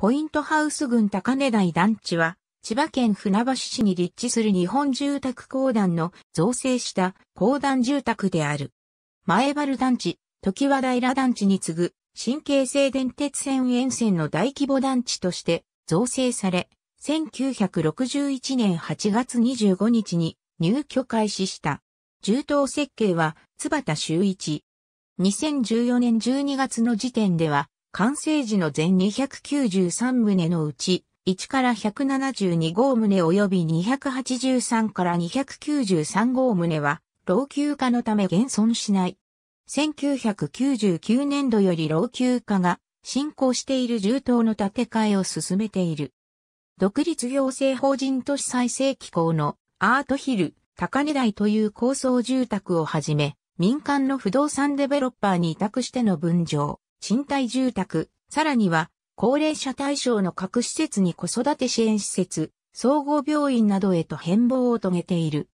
ポイントハウス群高根台団地は、千葉県船橋市に立地する日本住宅公団の造成した公団住宅である。前原団地、時和平団地に次ぐ、新京成電鉄線沿線の大規模団地として造成され、1961年8月25日に入居開始した。重棟設計は、津畑修一。2014年12月の時点では、完成時の全293棟のうち、1から172号棟及び283から293号棟は、老朽化のため現存しない。1999年度より老朽化が進行している重棟の建て替えを進めている。独立行政法人都市再生機構のアートヒル高根台という高層住宅をはじめ、民間の不動産デベロッパーに委託しての分譲、賃貸住宅、さらには、高齢者対象の各施設に子育て支援施設、総合病院などへと変貌を遂げている。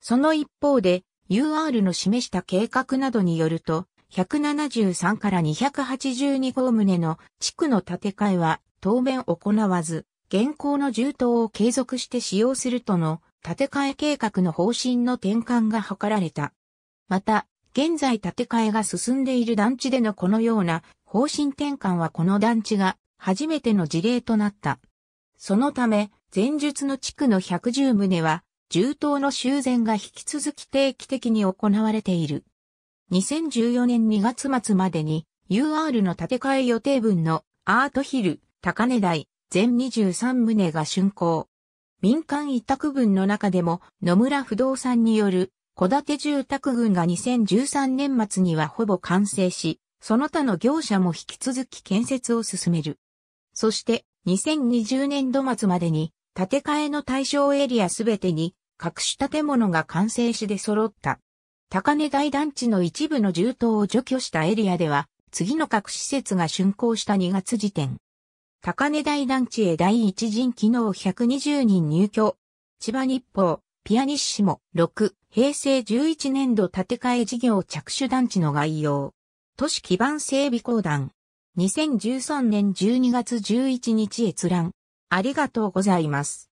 その一方で、UR の示した計画などによると、173から282号棟の地区の建て替えは当面行わず、現行の住棟を継続して使用するとの建て替え計画の方針の転換が図られた。また、現在建て替えが進んでいる団地でのこのような方針転換はこの団地が初めての事例となった。そのため、前述の地区の110棟は、重刀の修繕が引き続き定期的に行われている。2014年2月末までに UR の建て替え予定分のアートヒル、高根台、全23棟が竣工。民間委託分の中でも野村不動産による戸建て住宅群が2013年末にはほぼ完成し、その他の業者も引き続き建設を進める。そして2020年度末までに建て替えの対象エリアすべてに各種建物が完成しで揃った。高根台団地の一部の重頭を除去したエリアでは、次の各施設が竣工した2月時点。高根台団地へ第一陣機能120人入居。千葉日報、ピアニッシモ6、平成11年度建て替え事業着手団地の概要。都市基盤整備公団。2013年12月11日閲覧。ありがとうございます。